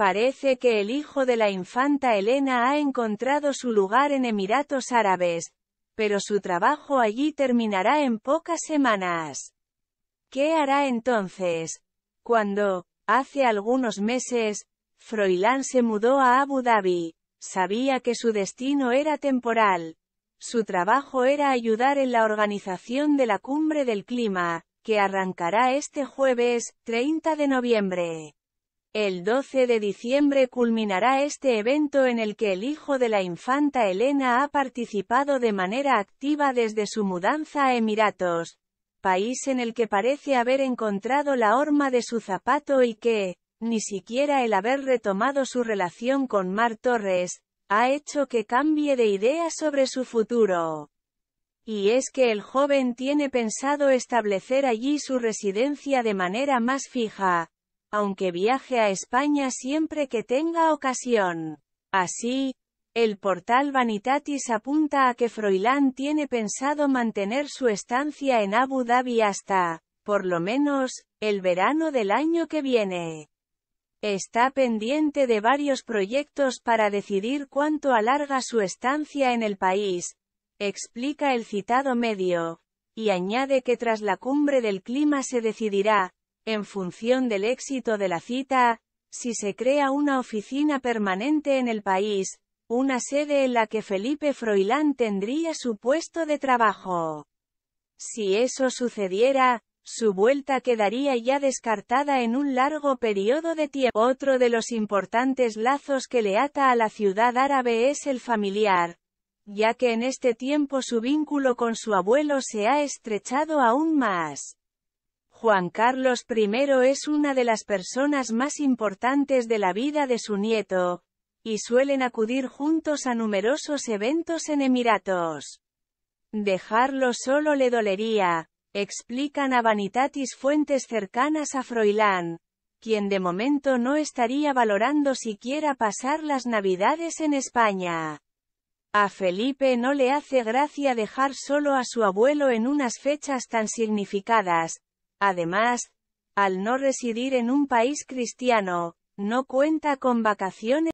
Parece que el hijo de la infanta Elena ha encontrado su lugar en Emiratos Árabes, pero su trabajo allí terminará en pocas semanas. ¿Qué hará entonces? Cuando, hace algunos meses, Froilán se mudó a Abu Dhabi, sabía que su destino era temporal. Su trabajo era ayudar en la organización de la Cumbre del Clima, que arrancará este jueves, 30 de noviembre. El 12 de diciembre culminará este evento en el que el hijo de la infanta Elena ha participado de manera activa desde su mudanza a Emiratos, país en el que parece haber encontrado la horma de su zapato y que, ni siquiera el haber retomado su relación con Mar Torres, ha hecho que cambie de idea sobre su futuro. Y es que el joven tiene pensado establecer allí su residencia de manera más fija, aunque viaje a España siempre que tenga ocasión. Así, el portal Vanitatis apunta a que Froilán tiene pensado mantener su estancia en Abu Dhabi hasta, por lo menos, el verano del año que viene. Está pendiente de varios proyectos para decidir cuánto alarga su estancia en el país, explica el citado medio, y añade que tras la cumbre del clima se decidirá, en función del éxito de la cita, si se crea una oficina permanente en el país, una sede en la que Felipe Froilán tendría su puesto de trabajo. Si eso sucediera, su vuelta quedaría ya descartada en un largo periodo de tiempo. Otro de los importantes lazos que le ata a la ciudad árabe es el familiar, ya que en este tiempo su vínculo con su abuelo se ha estrechado aún más. Juan Carlos I es una de las personas más importantes de la vida de su nieto, y suelen acudir juntos a numerosos eventos en Emiratos. Dejarlo solo le dolería, explican a Vanitatis fuentes cercanas a Froilán, quien de momento no estaría valorando siquiera pasar las navidades en España. A Felipe no le hace gracia dejar solo a su abuelo en unas fechas tan significadas, Además, al no residir en un país cristiano, no cuenta con vacaciones